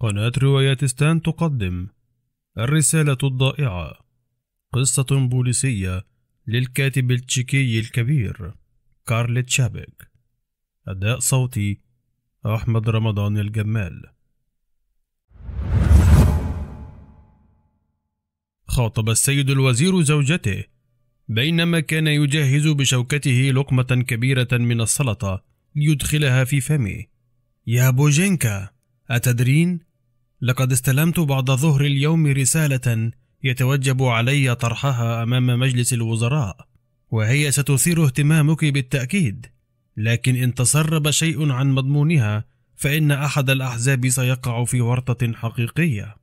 قناة رواياتستان تقدم الرسالة الضائعة قصة بوليسية للكاتب التشيكي الكبير كارل تشابك أداء صوتي أحمد رمضان الجمال خاطب السيد الوزير زوجته بينما كان يجهز بشوكته لقمة كبيرة من السلطة ليدخلها في فمه يا بوجينكا أتدرين لقد استلمت بعد ظهر اليوم رسالة يتوجب علي طرحها أمام مجلس الوزراء، وهي ستثير اهتمامك بالتأكيد، لكن إن تسرب شيء عن مضمونها فإن أحد الأحزاب سيقع في ورطة حقيقية.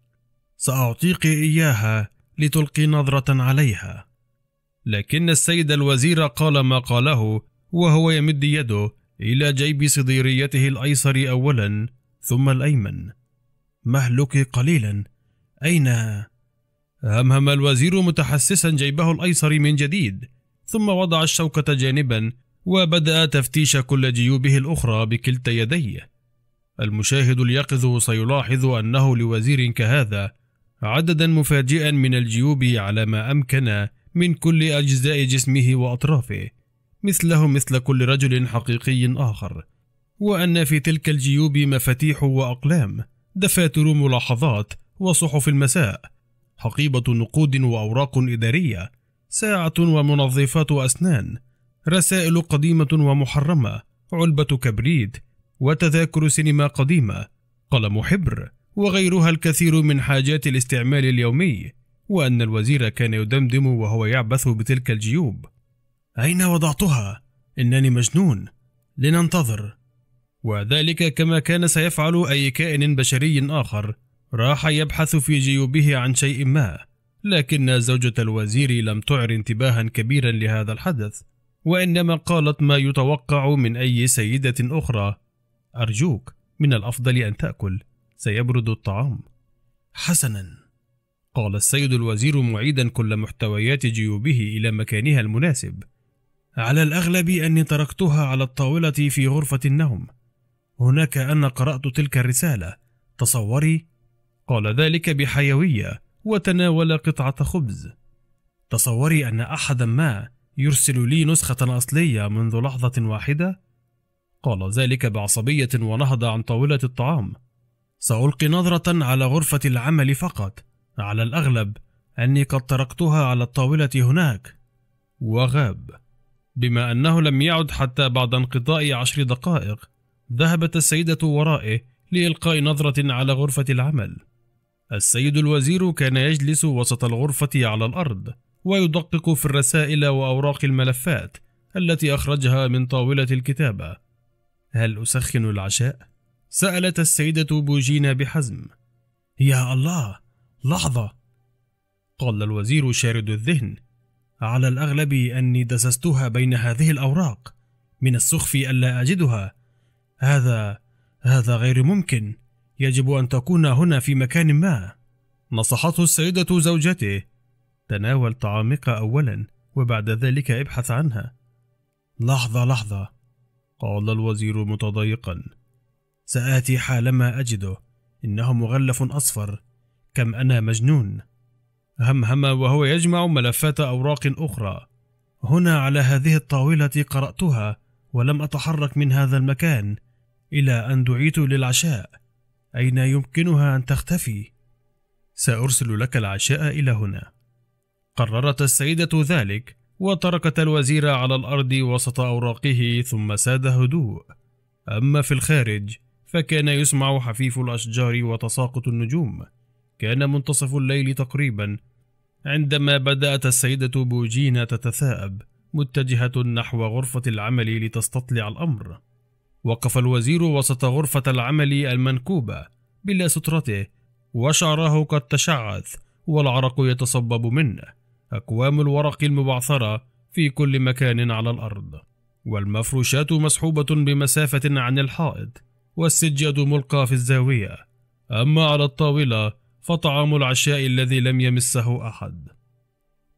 سأعطيك إياها لتلقي نظرة عليها. لكن السيد الوزير قال ما قاله وهو يمد يده إلى جيب صديريته الأيسر أولا ثم الأيمن. مهلك قليلا أين همهم الوزير متحسسا جيبه الأيسر من جديد ثم وضع الشوكة جانبا وبدأ تفتيش كل جيوبه الأخرى بكلتا يديه المشاهد اليقظ سيلاحظ أنه لوزير كهذا عددا مفاجئا من الجيوب على ما أمكن من كل أجزاء جسمه وأطرافه مثله مثل كل رجل حقيقي آخر وأن في تلك الجيوب مفاتيح وأقلام دفاتر ملاحظات وصحف المساء حقيبة نقود وأوراق إدارية ساعة ومنظفات أسنان رسائل قديمة ومحرمة علبة كبريت وتذاكر سينما قديمة قلم حبر وغيرها الكثير من حاجات الاستعمال اليومي وأن الوزير كان يدمدم وهو يعبث بتلك الجيوب أين وضعتها؟ إنني مجنون لننتظر وذلك كما كان سيفعل أي كائن بشري آخر راح يبحث في جيوبه عن شيء ما لكن زوجة الوزير لم تعر انتباها كبيرا لهذا الحدث وإنما قالت ما يتوقع من أي سيدة أخرى أرجوك من الأفضل أن تأكل سيبرد الطعام حسنا قال السيد الوزير معيدا كل محتويات جيوبه إلى مكانها المناسب على الأغلب أني تركتها على الطاولة في غرفة النوم هناك أن قرأت تلك الرسالة تصوري قال ذلك بحيوية وتناول قطعة خبز تصوري أن أحدا ما يرسل لي نسخة أصلية منذ لحظة واحدة قال ذلك بعصبية ونهض عن طاولة الطعام سألقي نظرة على غرفة العمل فقط على الأغلب أني قد تركتها على الطاولة هناك وغاب بما أنه لم يعد حتى بعد انقضاء عشر دقائق ذهبت السيدة ورائه لإلقاء نظرة على غرفة العمل. السيد الوزير كان يجلس وسط الغرفة على الأرض، ويدقق في الرسائل وأوراق الملفات التي أخرجها من طاولة الكتابة. هل أسخن العشاء؟ سألت السيدة بوجينا بحزم. يا الله، لحظة! قال الوزير شارد الذهن. على الأغلب أني دسستها بين هذه الأوراق، من السخف ألا أجدها، هذا هذا غير ممكن يجب ان تكون هنا في مكان ما نصحته السيده زوجته تناول طعامك اولا وبعد ذلك ابحث عنها لحظه لحظه قال الوزير متضايقا ساتي حالما اجده انه مغلف اصفر كم انا مجنون همهم وهو يجمع ملفات اوراق اخرى هنا على هذه الطاوله قراتها ولم اتحرك من هذا المكان إلى أن دعيت للعشاء أين يمكنها أن تختفي؟ سأرسل لك العشاء إلى هنا قررت السيدة ذلك وتركت الوزير على الأرض وسط أوراقه ثم ساد هدوء أما في الخارج فكان يسمع حفيف الأشجار وتساقط النجوم كان منتصف الليل تقريبا عندما بدأت السيدة بوجينا تتثاءب متجهة نحو غرفة العمل لتستطلع الأمر وقف الوزير وسط غرفة العمل المنكوبة بلا سترته وشعره قد تشعث والعرق يتصبب منه أكوام الورق المبعثرة في كل مكان على الأرض والمفروشات مسحوبة بمسافة عن الحائط والسجاد ملقى في الزاوية أما على الطاولة فطعام العشاء الذي لم يمسه أحد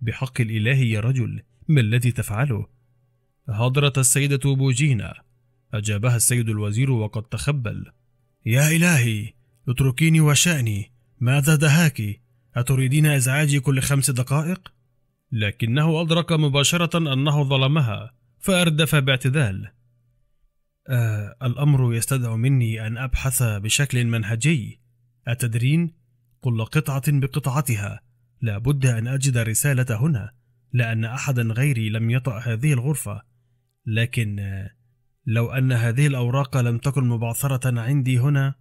بحق الإله يا رجل ما الذي تفعله؟ هضرت السيدة بوجينا أجابها السيد الوزير وقد تخبل يا إلهي اتركيني وشأني ماذا دهاك أتريدين إزعاجي كل خمس دقائق؟ لكنه أدرك مباشرة أنه ظلمها فأردف باعتذال آه الأمر يستدعي مني أن أبحث بشكل منهجي أتدرين؟ كل قطعة بقطعتها لابد أن أجد رسالة هنا لأن أحدا غيري لم يطأ هذه الغرفة لكن آه لو أن هذه الأوراق لم تكن مبعثرة عندي هنا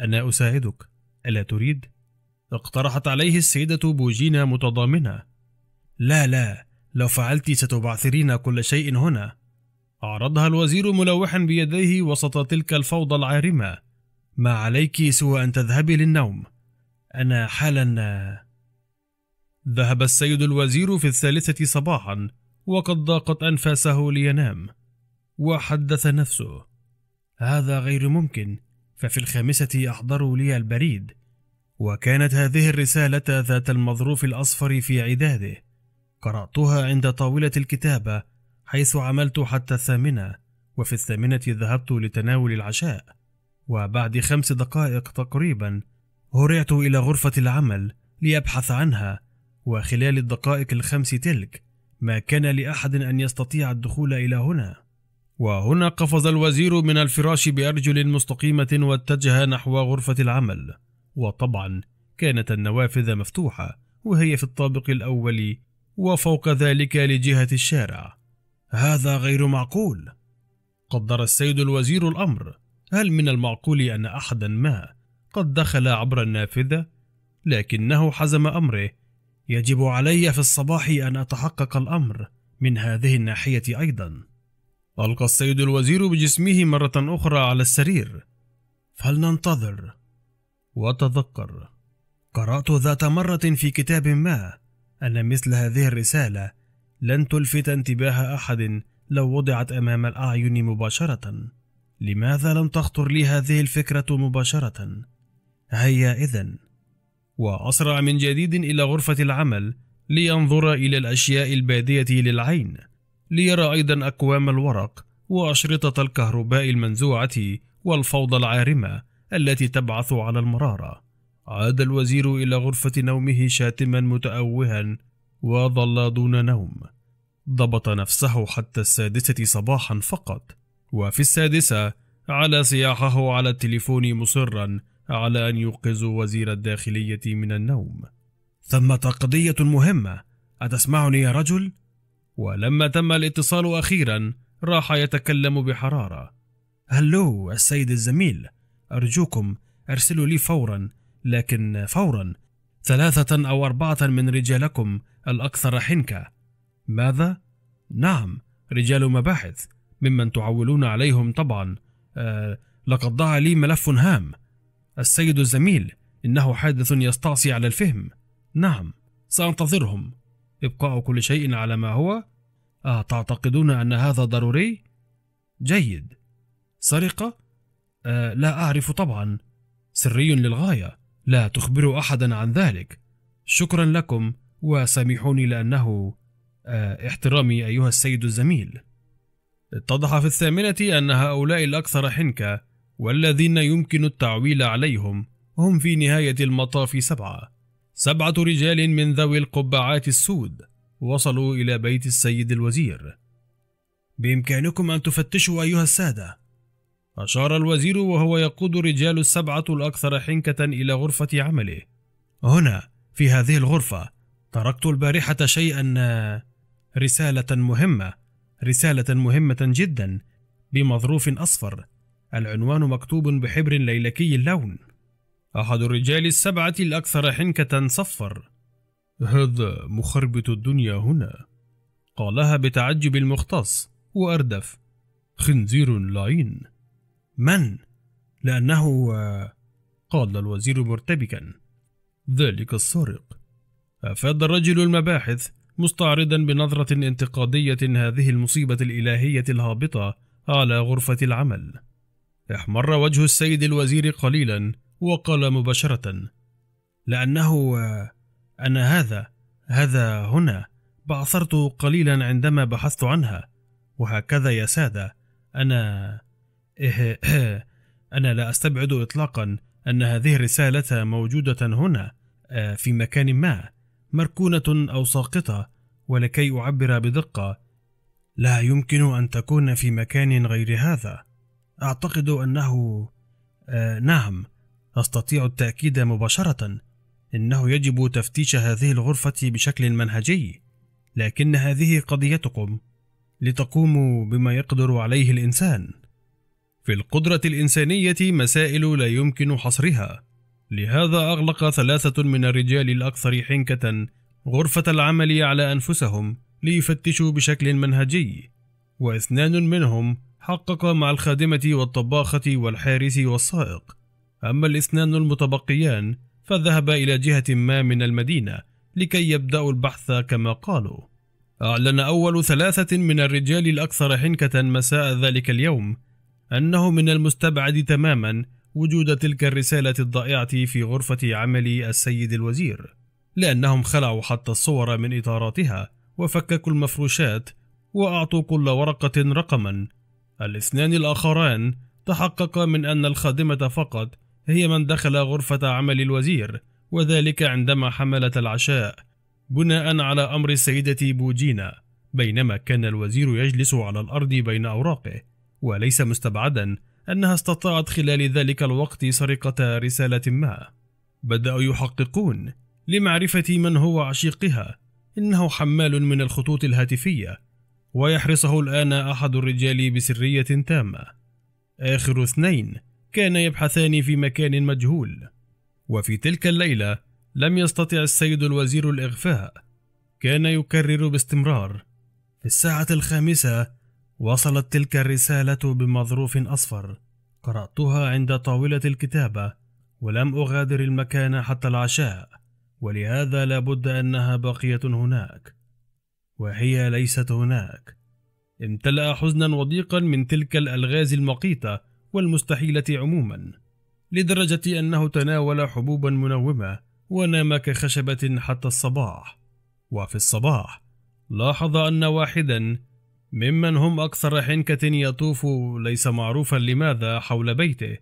أنا أساعدك ألا تريد؟ اقترحت عليه السيدة بوجينا متضامنة لا لا لو فعلت ستبعثرين كل شيء هنا أعرضها الوزير ملوحا بيديه وسط تلك الفوضى العارمة ما عليك سوى أن تذهبي للنوم أنا حالا ذهب السيد الوزير في الثالثة صباحا وقد ضاقت أنفاسه لينام وحدث نفسه هذا غير ممكن ففي الخامسة أحضروا لي البريد وكانت هذه الرسالة ذات المظروف الأصفر في عداده قرأتها عند طاولة الكتابة حيث عملت حتى الثامنة وفي الثامنة ذهبت لتناول العشاء وبعد خمس دقائق تقريبا هرعت إلى غرفة العمل لأبحث عنها وخلال الدقائق الخمس تلك ما كان لأحد أن يستطيع الدخول إلى هنا وهنا قفز الوزير من الفراش بأرجل مستقيمة واتجه نحو غرفة العمل وطبعا كانت النوافذ مفتوحة وهي في الطابق الأول وفوق ذلك لجهة الشارع هذا غير معقول قدر السيد الوزير الأمر هل من المعقول أن أحدا ما قد دخل عبر النافذة؟ لكنه حزم أمره يجب علي في الصباح أن أتحقق الأمر من هذه الناحية أيضاً ألقى السيد الوزير بجسمه مرة أخرى على السرير فلننتظر وتذكر قرأت ذات مرة في كتاب ما أن مثل هذه الرسالة لن تلفت انتباه أحد لو وضعت أمام الأعين مباشرة لماذا لم تخطر لي هذه الفكرة مباشرة؟ هيا إذا وأسرع من جديد إلى غرفة العمل لينظر إلى الأشياء البادية للعين ليرى أيضا أكوام الورق وأشرطة الكهرباء المنزوعة والفوضى العارمة التي تبعث على المرارة عاد الوزير إلى غرفة نومه شاتما متأوها وظل دون نوم ضبط نفسه حتى السادسة صباحا فقط وفي السادسة على صياحه على التليفون مصرا على أن يوقظ وزير الداخلية من النوم ثمة قضية مهمة أتسمعني يا رجل؟ ولما تم الاتصال أخيرا راح يتكلم بحرارة هلو السيد الزميل أرجوكم أرسلوا لي فورا لكن فورا ثلاثة أو أربعة من رجالكم الأكثر حنكة ماذا؟ نعم رجال مباحث ممن تعولون عليهم طبعا آه لقد ضاع لي ملف هام السيد الزميل إنه حادث يستعصي على الفهم نعم سأنتظرهم إبقاء كل شيء على ما هو؟ أتعتقدون آه، أن هذا ضروري؟ جيد سرقة؟ أه لا أعرف طبعا سري للغاية لا تخبروا أحدا عن ذلك شكرا لكم وسامحوني لأنه أه احترامي أيها السيد الزميل اتضح في الثامنة أن هؤلاء الأكثر حنكة والذين يمكن التعويل عليهم هم في نهاية المطاف سبعة سبعة رجال من ذوي القبعات السود وصلوا إلى بيت السيد الوزير بإمكانكم أن تفتشوا أيها السادة أشار الوزير وهو يقود رجال السبعة الأكثر حنكة إلى غرفة عمله هنا في هذه الغرفة تركت البارحة شيئا رسالة مهمة رسالة مهمة جدا بمظروف أصفر العنوان مكتوب بحبر ليلكي اللون أحد الرجال السبعة الأكثر حنكة صفر هذا مخربط الدنيا هنا قالها بتعجب المختص وأردف خنزير لعين من؟ لأنه قال الوزير مرتبكا ذلك السارق أفاد الرجل المباحث مستعرضا بنظرة انتقادية هذه المصيبة الإلهية الهابطة على غرفة العمل. احمر وجه السيد الوزير قليلا وقال مباشرة: لأنه أنا هذا هذا هنا بعثرت قليلا عندما بحثت عنها وهكذا يا سادة أنا إيه إيه أنا لا أستبعد إطلاقا أن هذه الرسالة موجودة هنا آه، في مكان ما مركونة أو ساقطة ولكي أعبر بدقة لا يمكن أن تكون في مكان غير هذا أعتقد أنه آه نعم أستطيع التأكيد مباشرة إنه يجب تفتيش هذه الغرفة بشكل منهجي، لكن هذه قضيتكم لتقوموا بما يقدر عليه الإنسان. في القدرة الإنسانية مسائل لا يمكن حصرها، لهذا أغلق ثلاثة من الرجال الأكثر حنكة غرفة العمل على أنفسهم ليفتشوا بشكل منهجي، واثنان منهم حقق مع الخادمة والطباخة والحارس والسائق أما الاثنان المتبقيان فذهبا إلى جهة ما من المدينة لكي يبدأوا البحث كما قالوا أعلن أول ثلاثة من الرجال الأكثر حنكة مساء ذلك اليوم أنه من المستبعد تماما وجود تلك الرسالة الضائعة في غرفة عمل السيد الوزير لأنهم خلعوا حتى الصور من إطاراتها وفككوا المفروشات وأعطوا كل ورقة رقما الاثنان الآخران تحقق من أن الخادمة فقط هي من دخل غرفة عمل الوزير وذلك عندما حملت العشاء بناء على أمر السيدة بوجينا بينما كان الوزير يجلس على الأرض بين أوراقه وليس مستبعدا أنها استطاعت خلال ذلك الوقت سرقة رسالة ما بدأوا يحققون لمعرفة من هو عشيقها إنه حمال من الخطوط الهاتفية ويحرسه الآن أحد الرجال بسرية تامة آخر اثنين كان يبحثان في مكان مجهول وفي تلك الليله لم يستطع السيد الوزير الاغفاء كان يكرر باستمرار في الساعه الخامسه وصلت تلك الرساله بمظروف اصفر قراتها عند طاوله الكتابه ولم اغادر المكان حتى العشاء ولهذا لابد انها باقيه هناك وهي ليست هناك امتلا حزنا وضيقا من تلك الالغاز المقيته والمستحيلة عموما لدرجة أنه تناول حبوبا منومة ونام كخشبة حتى الصباح وفي الصباح لاحظ أن واحدا ممن هم أكثر حنكة يطوف ليس معروفا لماذا حول بيته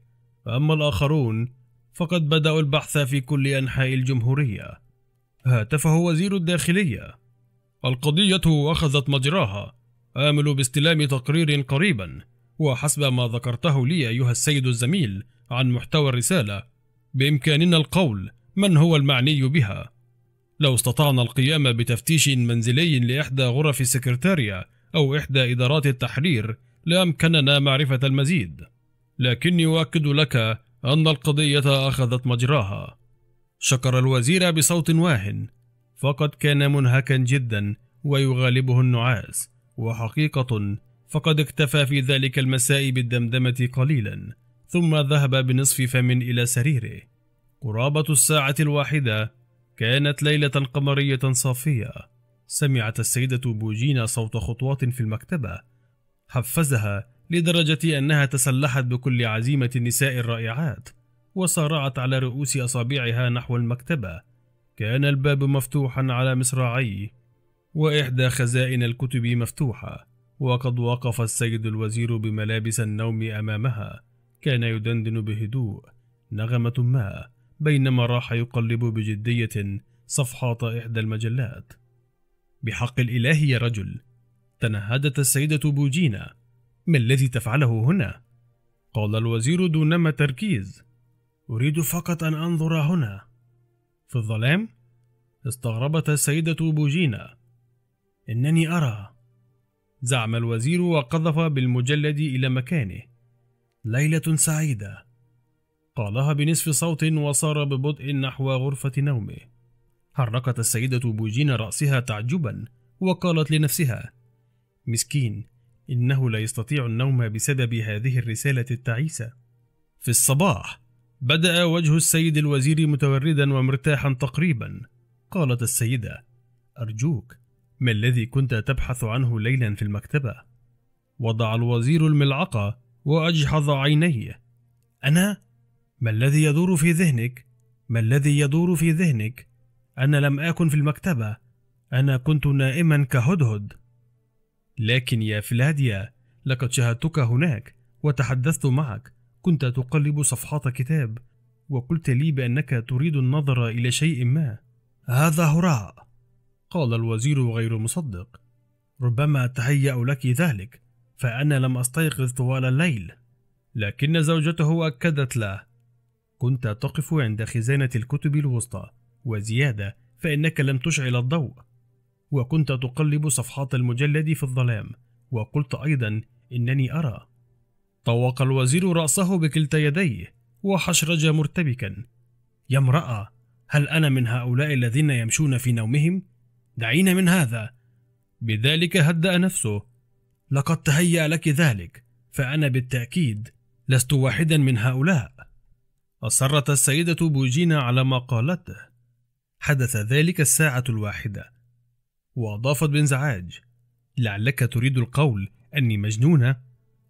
أما الآخرون فقد بدأوا البحث في كل أنحاء الجمهورية هاتفه وزير الداخلية القضية أخذت مجراها آمل باستلام تقرير قريبا وحسب ما ذكرته لي أيها السيد الزميل عن محتوى الرسالة بإمكاننا القول من هو المعني بها لو استطعنا القيام بتفتيش منزلي لإحدى غرف السكرتارية أو إحدى إدارات التحرير لأمكننا معرفة المزيد لكني أؤكد لك أن القضية أخذت مجراها شكر الوزير بصوت واهن فقد كان منهكا جدا ويغالبه النعاس وحقيقة فقد اكتفى في ذلك المساء بالدمدمة قليلا ثم ذهب بنصف فم إلى سريره قرابة الساعة الواحدة كانت ليلة قمرية صافية سمعت السيدة بوجينا صوت خطوات في المكتبة حفزها لدرجة أنها تسلحت بكل عزيمة النساء الرائعات وصارعت على رؤوس أصابعها نحو المكتبة كان الباب مفتوحا على مصراعيه وإحدى خزائن الكتب مفتوحة وقد وقف السيد الوزير بملابس النوم أمامها كان يدندن بهدوء نغمة ما بينما راح يقلب بجدية صفحات إحدى المجلات بحق الإله يا رجل تنهدت السيدة بوجينا ما الذي تفعله هنا؟ قال الوزير دونما تركيز أريد فقط أن أنظر هنا في الظلام؟ استغربت السيدة بوجينا إنني أرى زعم الوزير وقذف بالمجلد إلى مكانه ليلة سعيدة قالها بنصف صوت وصار ببطء نحو غرفة نومه حركت السيدة بوجين رأسها تعجبا وقالت لنفسها مسكين إنه لا يستطيع النوم بسبب هذه الرسالة التعيسة في الصباح بدأ وجه السيد الوزير متوردا ومرتاحا تقريبا قالت السيدة أرجوك ما الذي كنت تبحث عنه ليلا في المكتبة؟ وضع الوزير الملعقة وأجحظ عينيه. أنا؟ ما الذي يدور في ذهنك؟ ما الذي يدور في ذهنك؟ أنا لم آكن في المكتبة، أنا كنت نائما كهدهد. لكن يا فلاديا، لقد شاهدتك هناك، وتحدثت معك، كنت تقلب صفحات كتاب، وقلت لي بأنك تريد النظر إلى شيء ما. هذا هراء. قال الوزير غير مصدق ربما تهيأ لك ذلك فأنا لم أستيقظ طوال الليل لكن زوجته أكدت له كنت تقف عند خزانة الكتب الوسطى وزيادة فإنك لم تشعل الضوء وكنت تقلب صفحات المجلد في الظلام وقلت أيضا إنني أرى طوق الوزير رأسه بكلتا يديه وحشرج مرتبكا يا امرأة هل أنا من هؤلاء الذين يمشون في نومهم دعينا من هذا بذلك هدأ نفسه لقد تهيأ لك ذلك فأنا بالتأكيد لست واحدا من هؤلاء أصرت السيدة بوجينا على ما قالته حدث ذلك الساعة الواحدة وأضافت بانزعاج لعلك تريد القول أني مجنونة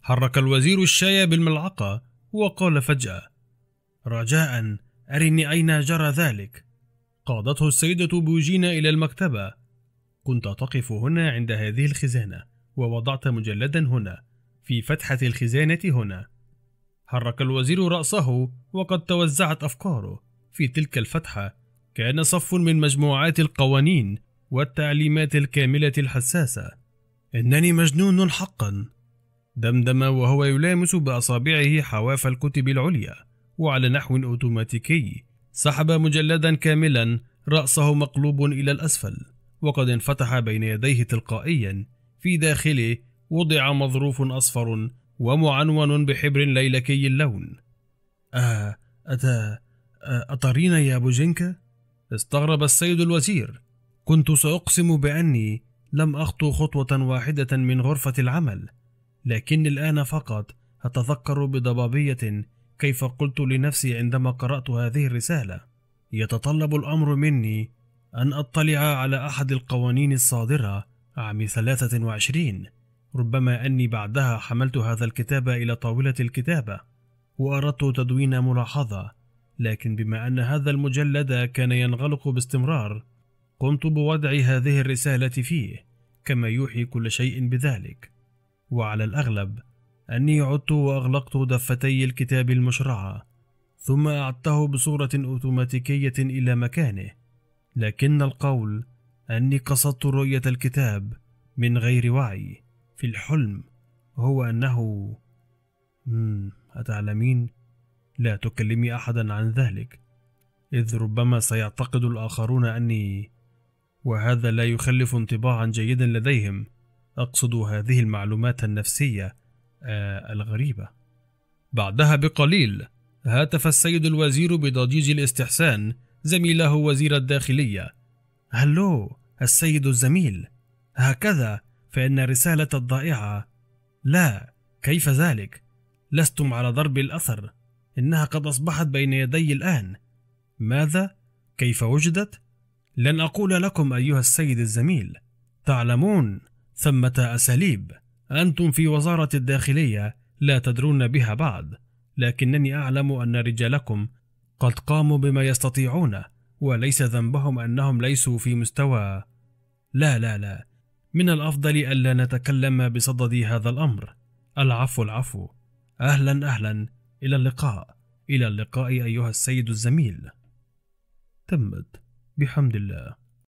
حرك الوزير الشاي بالملعقة وقال فجأة رجاء أرني أين جرى ذلك قادته السيدة بوجينا إلى المكتبة كنت تقف هنا عند هذه الخزانة ووضعت مجلدا هنا في فتحة الخزانة هنا حرك الوزير رأسه وقد توزعت أفكاره في تلك الفتحة كان صف من مجموعات القوانين والتعليمات الكاملة الحساسة إنني مجنون حقا دمدم وهو يلامس بأصابعه حواف الكتب العليا وعلى نحو أوتوماتيكي سحب مجلدا كاملا رأسه مقلوب إلى الأسفل وقد انفتح بين يديه تلقائيا في داخله وضع مظروف أصفر ومعنون بحبر ليلكي اللون آه أتا أترين آه، يا بوجينكا؟ استغرب السيد الوزير كنت سأقسم بأني لم أخطو خطوة واحدة من غرفة العمل لكن الآن فقط أتذكر بضبابية كيف قلت لنفسي عندما قرأت هذه الرسالة يتطلب الأمر مني أن أطلع على أحد القوانين الصادرة عام 23 ربما أني بعدها حملت هذا الكتاب إلى طاولة الكتابة وأردت تدوين ملاحظة لكن بما أن هذا المجلد كان ينغلق باستمرار قمت بوضع هذه الرسالة فيه كما يوحي كل شيء بذلك وعلى الأغلب أني عدت وأغلقت دفتي الكتاب المشرعة ثم أعدته بصورة أوتوماتيكية إلى مكانه لكن القول أني قصدت رؤية الكتاب من غير وعي في الحلم هو أنه أتعلمين؟ لا تكلمي أحدا عن ذلك إذ ربما سيعتقد الآخرون أني وهذا لا يخلف انطباعا جيدا لديهم أقصد هذه المعلومات النفسية آه، الغريبة بعدها بقليل هاتف السيد الوزير بضجيج الاستحسان زميله وزير الداخلية هلو السيد الزميل هكذا فإن رسالة الضائعة لا كيف ذلك لستم على ضرب الأثر إنها قد أصبحت بين يدي الآن ماذا؟ كيف وجدت؟ لن أقول لكم أيها السيد الزميل تعلمون ثمة أساليب أنتم في وزارة الداخلية لا تدرون بها بعد، لكنني أعلم أن رجالكم قد قاموا بما يستطيعون، وليس ذنبهم أنهم ليسوا في مستوى. لا لا لا، من الأفضل ألا نتكلم بصدد هذا الأمر. العفو العفو. أهلا أهلا، إلى اللقاء. إلى اللقاء أيها السيد الزميل. تمت بحمد الله.